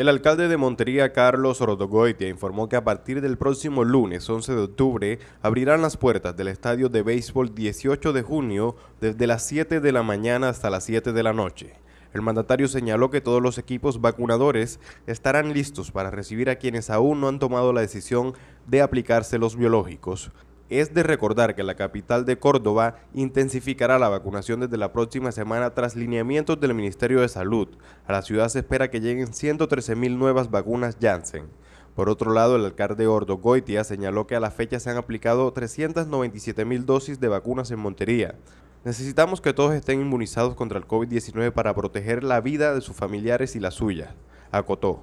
El alcalde de Montería, Carlos Rodogoitia, informó que a partir del próximo lunes 11 de octubre abrirán las puertas del estadio de béisbol 18 de junio desde las 7 de la mañana hasta las 7 de la noche. El mandatario señaló que todos los equipos vacunadores estarán listos para recibir a quienes aún no han tomado la decisión de aplicarse los biológicos. Es de recordar que la capital de Córdoba intensificará la vacunación desde la próxima semana tras lineamientos del Ministerio de Salud. A la ciudad se espera que lleguen 113.000 nuevas vacunas Janssen. Por otro lado, el alcalde Goitia señaló que a la fecha se han aplicado 397.000 dosis de vacunas en Montería. Necesitamos que todos estén inmunizados contra el COVID-19 para proteger la vida de sus familiares y la suya, acotó.